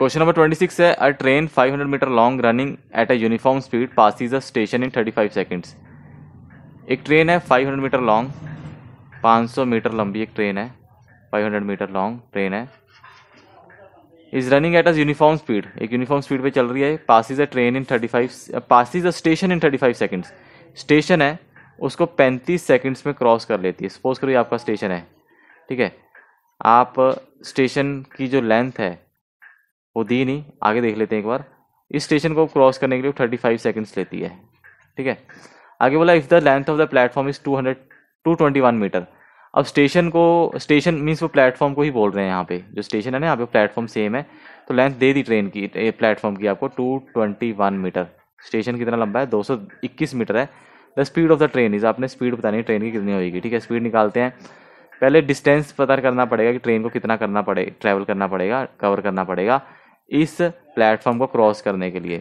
question number twenty six है a train five hundred metre long running at a uniform speed pass is a station in thirty five seconds एक train है five hundred metre long पाँच सौ metre लंबी एक train है five hundred metre long train है is running at a uniform speed एक uniform speed पे चल रही है pass is a train in thirty five pass is a station in thirty five seconds station है उसको पैंतीस सेकेंड्स में क्रॉस कर लेती है सपोज करो ये आपका स्टेशन है ठीक है आप स्टेशन की जो लेंथ है वो दी नहीं आगे देख लेते हैं एक बार इस स्टेशन को क्रॉस करने के लिए थर्टी फाइव सेकेंड्स लेती है ठीक है आगे बोला if the length of the platform is two hundred two twenty one metre अब स्टेशन को स्टेशन मीन्स वो प्लेटफॉर्म को ही बोल रहे हैं यहाँ पे जो स्टेशन है ना यहाँ पे प्लेटफॉर्म सेम है तो लेंथ दे दी ट्रेन की प्लेटफॉर्म की आपको two twenty one metre station कितना लंबा है दो सौ इक्कीस मीटर है the speed of the train is आपने स्पीड बतानी है ट्रेन की कितनी होगी ठीक है स्पीड निकालते हैं पहले डिस्टेंस पता करना पड़ेगा कि ट्रेन को कितना करना पड़ेगा ट्रैवल करना पड़ेगा कवर करना पड़ेगा इस प्लेटफॉर्म को क्रॉस करने के लिए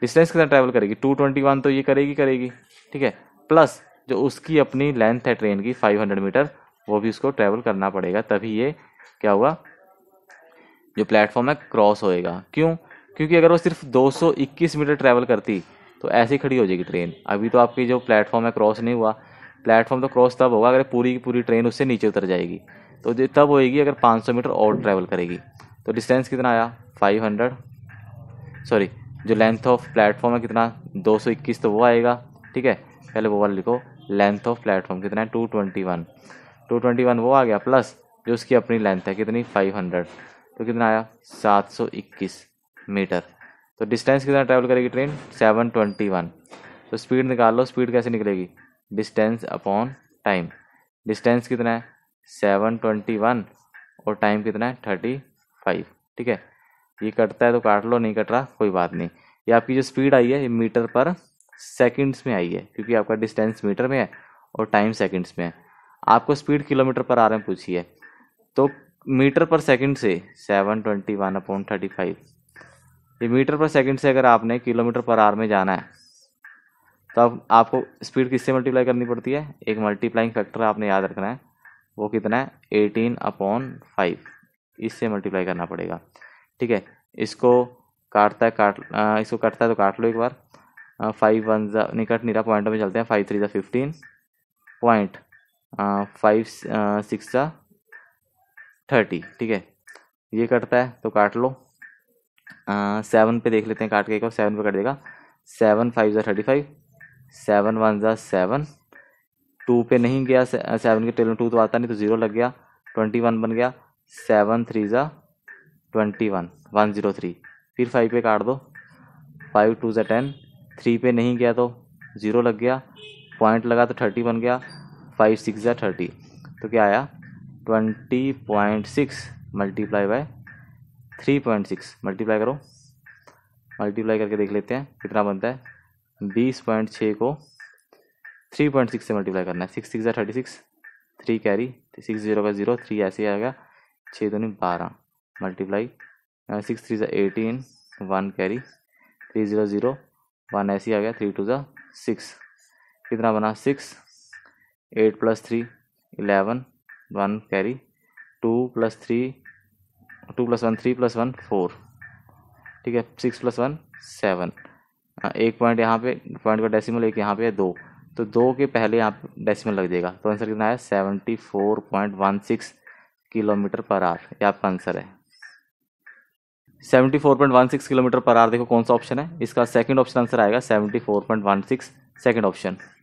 डिस्टेंस कितना ट्रैवल करेगी टू ट्वेंटी वन तो ये करेगी करेगी ठीक है प्लस जो उसकी अपनी लेंथ है ट्रेन की फाइव हंड्रेड मीटर वो भी उसको ट्रैवल करना पड़ेगा तभी ये क्या होगा जो प्लेटफॉर्म है क्रॉस होएगा क्यों क्योंकि अगर वो सिर्फ 221 मीटर ट्रैवल करती तो ऐसे ही खड़ी हो जाएगी ट्रेन अभी तो आपकी जो प्लेटफॉर्म है क्रॉस नहीं हुआ प्लेटफॉर्म तो क्रॉस तब होगा अगर पूरी की पूरी ट्रेन उससे नीचे उतर जाएगी तो तब होएगी अगर सौ मीटर और ट्रैवल करेगी तो डिस्टेंस कितना आया 500 सॉरी जो लेंथ ऑफ प्लेटफॉर्म है कितना 221 तो वो आएगा ठीक है पहले वो वाला लिखो लेंथ ऑफ प्लेटफॉर्म कितना है 221 221 वो आ गया प्लस जो उसकी अपनी लेंथ है कितनी 500 तो कितना आया 721 मीटर तो डिस्टेंस कितना ट्रैवल करेगी ट्रेन 721 तो स्पीड निकाल लो स्पीड कैसे निकलेगी डिस्टेंस अपॉन टाइम डिस्टेंस कितना है वन और टाइम कितना है थर्टी फाइव ठीक है ये कटता है तो काट लो नहीं कट रहा कोई बात नहीं ये आपकी जो स्पीड आई है ये मीटर पर सेकंड्स में आई है क्योंकि आपका डिस्टेंस मीटर में है और टाइम सेकंड्स में है आपको स्पीड किलोमीटर पर आर एम पूछी है तो मीटर पर सेकंड से seven twenty one upon thirty five ये मीटर पर सेकंड से अगर आपने किलोमीटर पर आर में जाना है तो आप, आपको स्पीड किससे मल्टीप्लाई करनी पड़ती है एक मल्टीप्लाइंग फैक्टर आपने याद रखना है वो कितना है एटीन अपॉन फाइव इससे मल्टीप्लाई करना पड़ेगा ठीक है इसको काटता है काट आ, इसको काटता है तो काट लो एक बार फाइव वन ज़ा निकट निरा पॉइंट में चलते हैं फाइव थ्री ज़ा फिफ्टीन पॉइंट फाइव सिक्स ज़ा थर्टी ठीक है ये कटता है तो काट लो सेवन पे देख लेते हैं काट के एक बार सेवन पे कट देगा सेवन फाइव ज़ा थर्टी फाइव सेवन वन ज़ा सेवन टू पे नहीं गया सेवन के टेल में टू तो आता नहीं तो ज़ीरो लग गया ट्वेंटी वन बन गया सेवन थ्री ज़ा twenty one one zero three फिर फाइव पे काट दो फाइव टू ज़ा टेन थ्री पे नहीं गया तो ज़ीरो लग गया पॉइंट लगा तो थर्टी बन गया फाइव सिक्स ज़ा थर्टी तो क्या आया twenty point six multiply by three point six multiply करो मल्टीप्लाई करके देख लेते हैं कितना बनता है बीस पॉइंट छः को थ्री पॉइंट सिक्स से मल्टीप्लाई करना है सिक्स सिक्स ज़ा thirty six three carry six zero का जीरो थ्री ऐसे ही आएगा छः दूनी बारह मल्टीप्लाई सिक्स थ्री ज़ा eighteen one carry three zero zero one ऐसी आ गया थ्री टू ज़ा सिक्स कितना बना six eight plus three eleven one carry two plus three two plus one three plus one four ठीक है सिक्स प्लस वन सेवन एक point यहाँ पे पॉइंट का डेसिमल एक यहाँ पे है दो तो दो के पहले यहाँ पे डेसिमल लग जाएगा तो आंसर कितना है seventy four point one six kilometre per hour ये आपका आंसर है 74.16 किलोमीटर पर आर देखो कौन सा ऑप्शन है इसका सेकंड ऑप्शन आंसर आएगा 74.16 सेकंड ऑप्शन